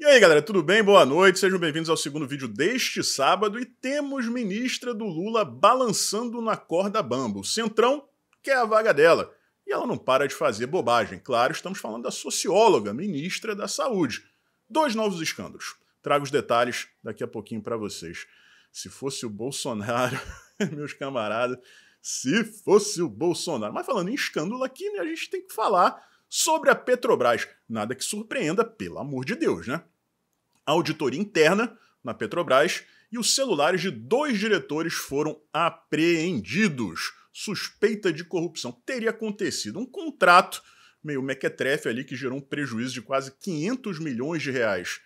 E aí, galera, tudo bem? Boa noite, sejam bem-vindos ao segundo vídeo deste sábado e temos ministra do Lula balançando na corda bamba. O Centrão quer a vaga dela e ela não para de fazer bobagem. Claro, estamos falando da socióloga, ministra da Saúde. Dois novos escândalos. Trago os detalhes daqui a pouquinho para vocês. Se fosse o Bolsonaro, meus camaradas, se fosse o Bolsonaro. Mas falando em escândalo aqui, né, a gente tem que falar sobre a Petrobras. Nada que surpreenda, pelo amor de Deus, né? auditoria interna na Petrobras e os celulares de dois diretores foram apreendidos. Suspeita de corrupção. Teria acontecido um contrato meio mequetrefe ali que gerou um prejuízo de quase 500 milhões de reais.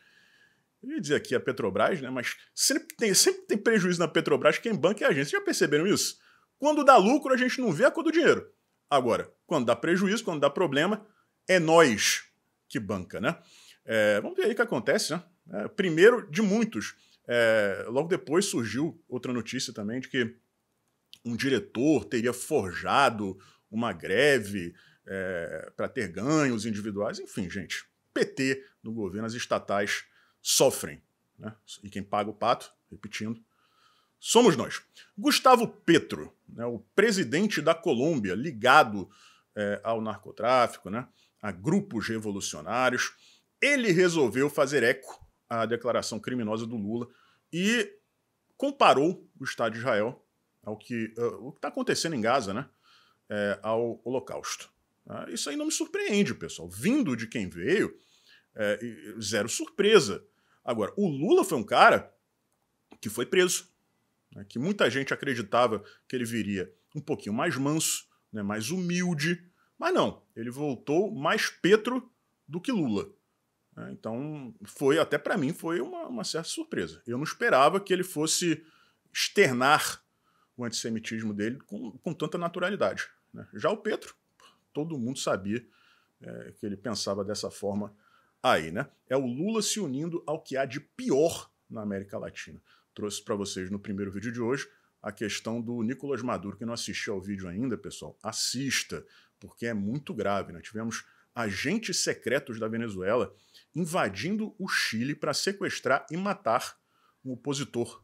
Eu ia dizer aqui a Petrobras, né? Mas sempre tem, sempre tem prejuízo na Petrobras quem banca é a agência. Já perceberam isso? Quando dá lucro, a gente não vê a cor do dinheiro. Agora, quando dá prejuízo, quando dá problema, é nós que banca, né? É, vamos ver aí o que acontece, né? É, primeiro de muitos. É, logo depois surgiu outra notícia também de que um diretor teria forjado uma greve é, para ter ganhos individuais. Enfim, gente, PT no governo, as estatais sofrem. Né? E quem paga o pato, repetindo, somos nós. Gustavo Petro, né, o presidente da Colômbia, ligado é, ao narcotráfico, né, a grupos revolucionários. Ele resolveu fazer eco à declaração criminosa do Lula e comparou o Estado de Israel ao que uh, eh, está acontecendo em Gaza, né? É, ao Holocausto. Ah, isso aí não me surpreende, pessoal. Vindo de quem veio, é, zero surpresa. Agora, o Lula foi um cara que foi preso, né, que muita gente acreditava que ele viria um pouquinho mais manso, né, mais humilde, mas não, ele voltou mais Petro do que Lula. É, então, foi até para mim foi uma, uma, certa surpresa. Eu não esperava que ele fosse externar o antissemitismo dele com, com tanta naturalidade. Né? Já o Petro, todo mundo sabia é, que ele pensava dessa forma aí. Né? É o Lula se unindo ao que há de pior na América Latina. Trouxe para vocês no primeiro vídeo de hoje a questão do Nicolas Maduro, que não assistiu ao vídeo ainda, pessoal. Assista porque é muito grave. Né? tivemos agentes secretos da Venezuela invadindo o Chile para sequestrar e matar um opositor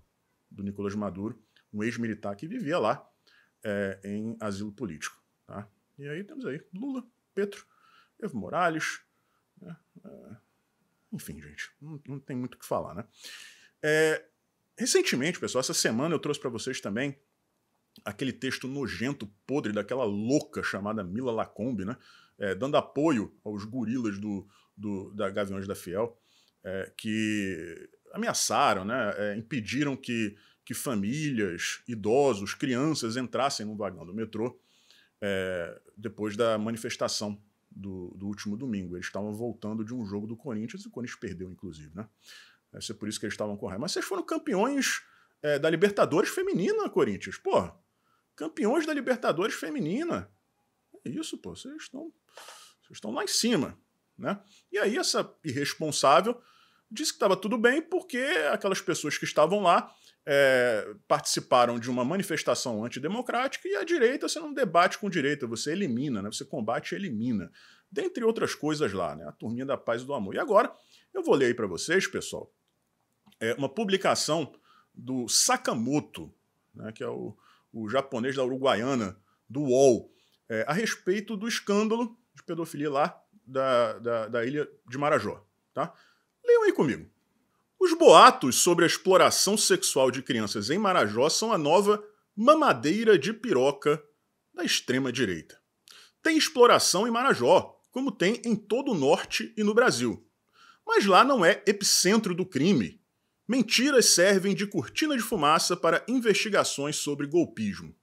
do Nicolás Maduro, um ex-militar que vivia lá é, em asilo político. Tá? E aí temos aí Lula, Petro, Evo Morales. Né? É, enfim, gente, não, não, tem muito o que falar, né? É, recentemente, pessoal, essa semana eu trouxe para vocês também aquele texto nojento, podre, daquela louca chamada Mila Lacombe, né? É, dando apoio aos gorilas do, do, da Gaviões da Fiel, é, que ameaçaram, né? É, impediram que, que famílias, idosos, crianças entrassem no vagão do metrô é, depois da manifestação do, do último domingo. Eles estavam voltando de um jogo do Corinthians, e o Corinthians perdeu, inclusive, né? É ser por isso que eles estavam correndo. Mas vocês foram campeões é, da Libertadores feminina, Corinthians. Porra, Campeões da Libertadores feminina. É isso, pô. Vocês estão, vocês estão lá em cima. Né? E aí, essa irresponsável disse que estava tudo bem porque aquelas pessoas que estavam lá é, participaram de uma manifestação antidemocrática e a direita, você não debate com direita, você elimina, né? você combate e elimina. Dentre outras coisas lá, né? a turminha da paz e do amor. E agora, eu vou ler aí para vocês, pessoal, é uma publicação do Sakamoto, né? que é o o japonês da Uruguaiana, do UOL, é, a respeito do escândalo de pedofilia lá da, da, da ilha de Marajó. Tá? Leiam aí comigo. Os boatos sobre a exploração sexual de crianças em Marajó são a nova mamadeira de piroca da extrema-direita. Tem exploração em Marajó, como tem em todo o norte e no Brasil. Mas lá não é epicentro do crime, Mentiras servem de cortina de fumaça para investigações sobre golpismo.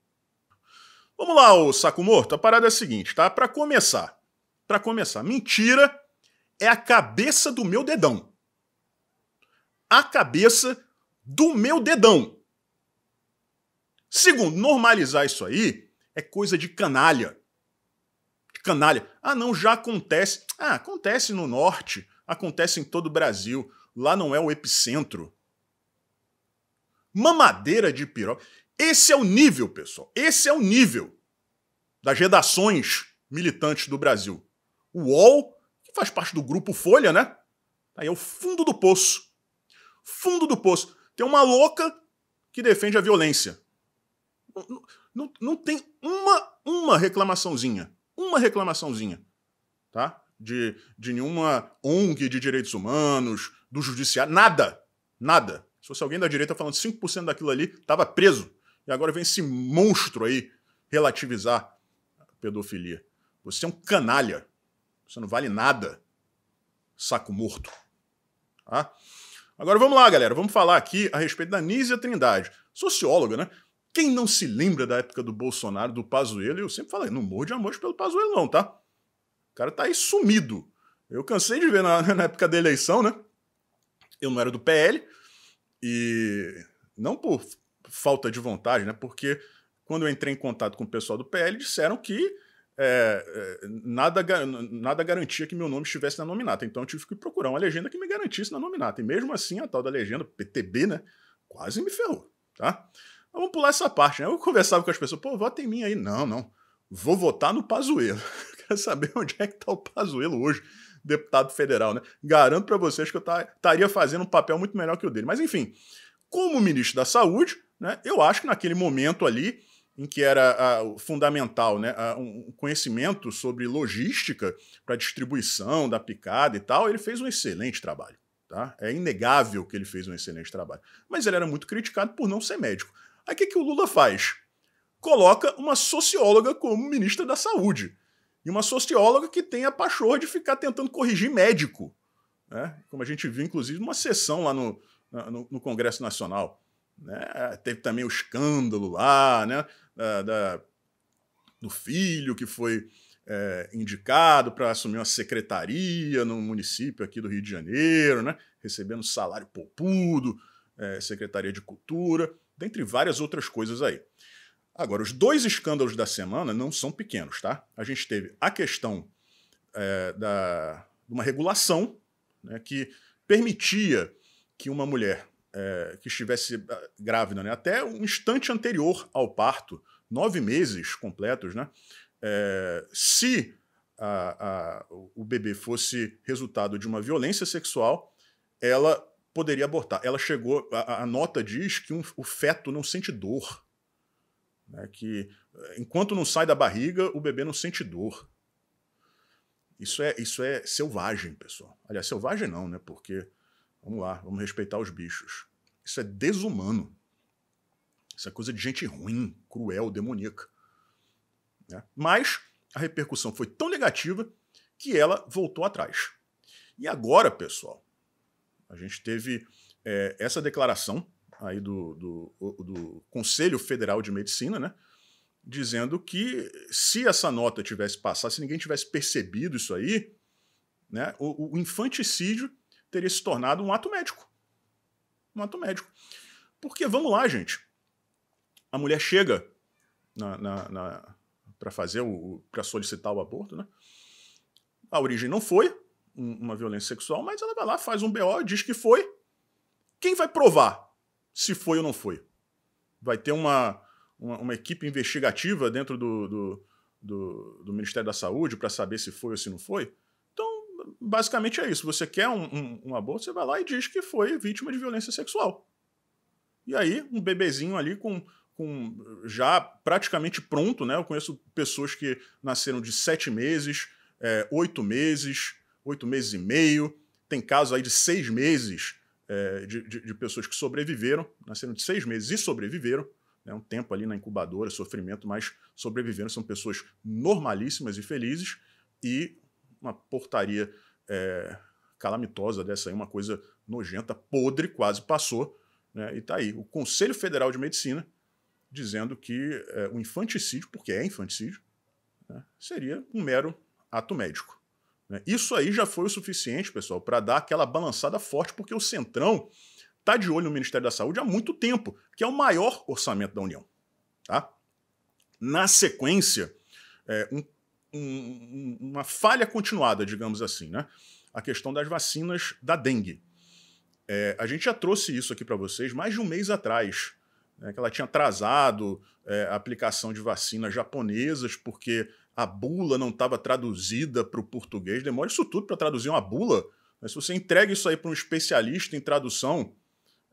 Vamos lá, ô saco morto, a parada é a seguinte, tá? Para começar, para começar, mentira é a cabeça do meu dedão. A cabeça do meu dedão. Segundo, normalizar isso aí é coisa de canalha. De canalha. Ah, não, já acontece. Ah, acontece no norte, acontece em todo o Brasil. Lá não é o epicentro mamadeira de piroca. Esse é o nível, pessoal. Esse é o nível das redações militantes do Brasil. O UOL, que faz parte do grupo Folha, né? Tá aí é o fundo do poço. Fundo do poço. Tem uma louca que defende a violência. Não, não, não tem uma, uma reclamaçãozinha. Uma reclamaçãozinha. Tá? De, de nenhuma ONG de direitos humanos, do judiciário. Nada. Nada. Se fosse alguém da direita falando 5% daquilo ali, estava preso. E agora vem esse monstro aí relativizar a pedofilia. Você é um canalha. Você não vale nada. Saco morto. Tá? Agora vamos lá, galera. Vamos falar aqui a respeito da Nízia Trindade. Socióloga, né? Quem não se lembra da época do Bolsonaro, do Pazuello, eu sempre falei, não morro de amor pelo Pazuello não, tá? O cara tá aí sumido. Eu cansei de ver na, na época da eleição, né? Eu não era do PL, e não por falta de vontade, né? Porque quando eu entrei em contato com o pessoal do PL, disseram que é, é nada, nada garantia que meu nome estivesse na nominata. Então eu tive que procurar uma legenda que me garantisse na nominata. E mesmo assim, a tal da legenda, PTB, né? Quase me ferrou, tá? vamos pular essa parte, né? Eu conversava com as pessoas, pô, vota em mim aí. Não, não. Vou votar no Pazuelo. Quero saber onde é que tá o Pazuelo hoje deputado federal, né? Garanto para vocês que eu estaria fazendo um papel muito melhor que o dele. Mas enfim, como ministro da Saúde, né, eu acho que naquele momento ali em que era ah, fundamental né, ah, um conhecimento sobre logística para distribuição da picada e tal, ele fez um excelente trabalho. Tá? É inegável que ele fez um excelente trabalho. Mas ele era muito criticado por não ser médico. Aí o que, que o Lula faz? Coloca uma socióloga como ministra da Saúde e uma socióloga que tem a pachorra de ficar tentando corrigir médico, né? como a gente viu, inclusive, numa sessão lá no, no, no Congresso Nacional. Né? Teve também o escândalo lá né? da, da do filho que foi é, indicado para assumir uma secretaria no município aqui do Rio de Janeiro, né? recebendo salário poupudo, é, Secretaria de Cultura, dentre várias outras coisas aí. Agora, os dois escândalos da semana não são pequenos, tá? A gente teve a questão é, da, de uma regulação né, que permitia que uma mulher é, que estivesse ah, grávida né, até um instante anterior ao parto, nove meses completos, né, é, se a, a, o bebê fosse resultado de uma violência sexual, ela poderia abortar. Ela chegou, a, a nota diz que um, o feto não sente dor né? Que eh, enquanto não sai da barriga, o bebê não sente dor. Isso é, isso é selvagem, pessoal. Aliás, selvagem não, né? Porque, vamos lá, vamos respeitar os bichos. Isso é desumano. Isso é coisa de gente ruim, cruel, demoníaca. Né? Mas a repercussão foi tão negativa que ela voltou atrás. E agora, pessoal, a gente teve é, essa declaração aí do, do, do Conselho Federal de Medicina, né? Dizendo que se essa nota tivesse passado, se ninguém tivesse percebido isso aí, né, o, o infanticídio teria se tornado um ato médico. Um ato médico. Porque, vamos lá, gente. A mulher chega na, na, na para fazer o. para solicitar o aborto, né? A origem não foi uma violência sexual, mas ela vai lá, faz um BO, diz que foi. Quem vai provar se foi ou não foi. Vai ter uma, uma, uma equipe investigativa dentro do, do, do, do Ministério da Saúde para saber se foi ou se não foi. Então, basicamente é isso. Você quer um, um, um aborto, você vai lá e diz que foi vítima de violência sexual. E aí, um bebezinho ali com com já praticamente pronto, né? Eu conheço pessoas que nasceram de sete meses, é, oito meses, oito meses e meio, tem casos aí de seis meses é, de, de, de, pessoas que sobreviveram, nasceram de seis meses e sobreviveram, né, um tempo ali na incubadora, sofrimento, mas sobreviveram, são pessoas normalíssimas e felizes, e uma portaria é, calamitosa dessa aí, uma coisa nojenta, podre, quase passou, né, e está aí. O Conselho Federal de Medicina dizendo que é, o infanticídio, porque é infanticídio, né, seria um mero ato médico. Né? Isso aí já foi o suficiente, pessoal, para dar aquela balançada forte, porque o Centrão está de olho no Ministério da Saúde há muito tempo, que é o maior orçamento da União. Tá? Na sequência, é, um, um, uma falha continuada, digamos assim, né? a questão das vacinas da dengue. É, a gente já trouxe isso aqui para vocês mais de um mês atrás, né, que ela tinha atrasado é, a aplicação de vacinas japonesas, porque a bula não estava traduzida para o português. Demora isso tudo para traduzir uma bula. Mas se você entrega isso aí para um especialista em tradução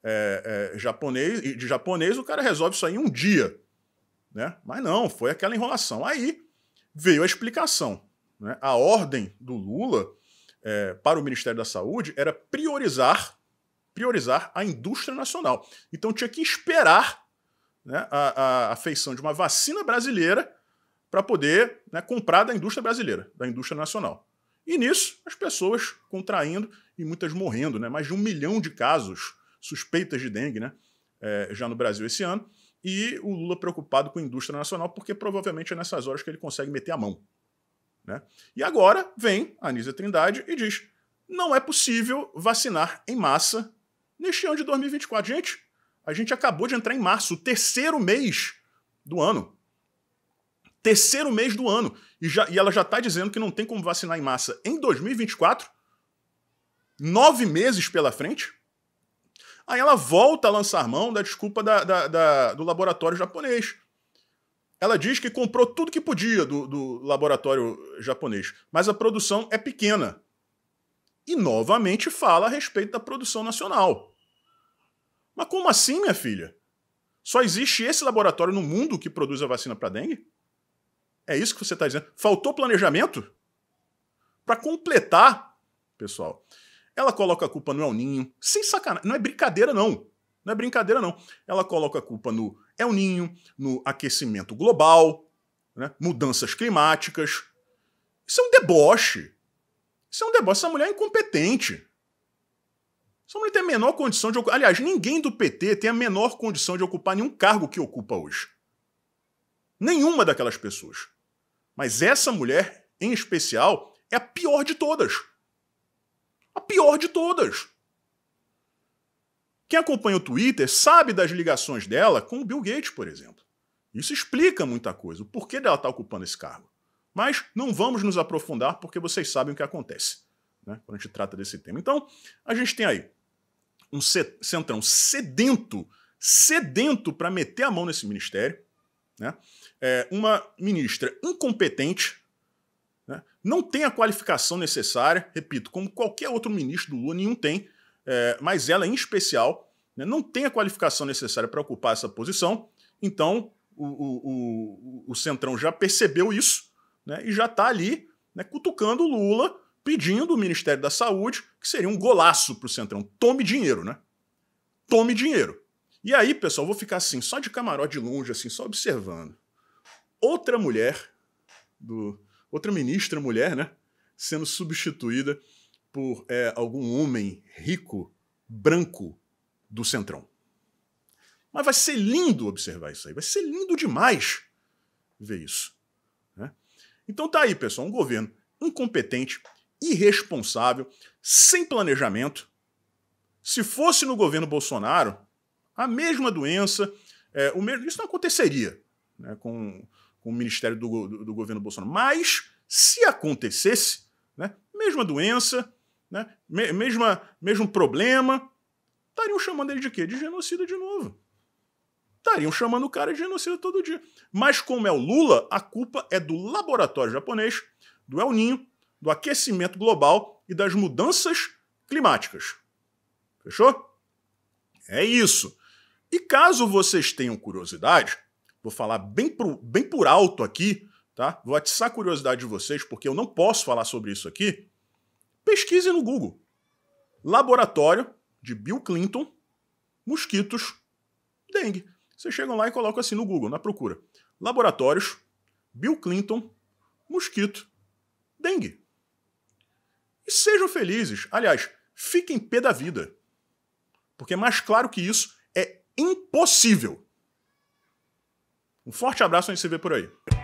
é, é, japonês, de japonês, o cara resolve isso aí em um dia. Né? Mas não, foi aquela enrolação. Aí veio a explicação. Né? A ordem do Lula é, para o Ministério da Saúde era priorizar, priorizar a indústria nacional. Então tinha que esperar né, a, a, a feição de uma vacina brasileira para poder né, comprar da indústria brasileira, da indústria nacional. E nisso, as pessoas contraindo e muitas morrendo, né? Mais de um milhão de casos suspeitas de dengue, né? É, já no Brasil esse ano. E o Lula preocupado com a indústria nacional, porque provavelmente é nessas horas que ele consegue meter a mão. Né? E agora vem a Anísia Trindade e diz: não é possível vacinar em massa neste ano de 2024. Gente, a gente acabou de entrar em março, o terceiro mês do ano terceiro mês do ano. E, já, e ela já está dizendo que não tem como vacinar em massa em 2024, nove meses pela frente. Aí ela volta a lançar mão da desculpa da, da, da, do laboratório japonês. Ela diz que comprou tudo que podia do, do laboratório japonês, mas a produção é pequena. E novamente fala a respeito da produção nacional. Mas como assim, minha filha? Só existe esse laboratório no mundo que produz a vacina para dengue? É isso que você está dizendo. Faltou planejamento? Para completar, pessoal, ela coloca a culpa no El Ninho, sem sacanagem. Não é brincadeira, não. Não é brincadeira, não. Ela coloca a culpa no El Ninho, no aquecimento global, né? mudanças climáticas. Isso é um deboche. Isso é um deboche. Essa mulher é incompetente. Essa mulher tem a menor condição de ocupar. Aliás, ninguém do PT tem a menor condição de ocupar nenhum cargo que ocupa hoje. Nenhuma daquelas pessoas. Mas essa mulher, em especial, é a pior de todas. A pior de todas. Quem acompanha o Twitter sabe das ligações dela com o Bill Gates, por exemplo. Isso explica muita coisa, o porquê dela estar tá ocupando esse cargo. Mas não vamos nos aprofundar porque vocês sabem o que acontece né, quando a gente trata desse tema. Então, a gente tem aí um centrão sedento, sedento para meter a mão nesse ministério. Né? é, uma ministra incompetente, né, não tem a qualificação necessária, repito, como qualquer outro ministro do Lula, nenhum tem, é, mas ela em especial né, não tem a qualificação necessária para ocupar essa posição, então o, o, o, o Centrão já percebeu isso né, e já está ali né, cutucando o Lula, pedindo o Ministério da Saúde, que seria um golaço para o Centrão. Tome dinheiro, né? Tome dinheiro. E aí, pessoal, vou ficar assim, só de camarote de longe, assim, só observando outra mulher, do, outra ministra mulher, né? Sendo substituída por é, algum homem rico, branco, do Centrão. Mas vai ser lindo observar isso aí, vai ser lindo demais ver isso. Né? Então tá aí, pessoal, um governo incompetente, irresponsável, sem planejamento. Se fosse no governo Bolsonaro, a mesma doença, é, o mesmo, isso não aconteceria né, com com o Ministério do, do, do governo Bolsonaro. Mas, se acontecesse, né, mesma doença, né, me, mesma, mesmo problema, estariam chamando ele de quê? De genocida de novo. Estariam chamando o cara de genocida todo dia. Mas, como é o Lula, a culpa é do laboratório japonês, do El Ninho, do aquecimento global e das mudanças climáticas. Fechou? É isso. E caso vocês tenham curiosidade, vou falar bem, pro, bem por alto aqui, tá? Vou atiçar a curiosidade de vocês, porque eu não posso falar sobre isso aqui. Pesquise no Google. Laboratório de Bill Clinton, mosquitos, dengue. Vocês chegam lá e colocam assim no Google, na procura. Laboratórios, Bill Clinton, mosquito, dengue. E sejam felizes. Aliás, fiquem pé da vida. Porque mais claro que isso é impossível. Um forte abraço e a gente se vê por aí.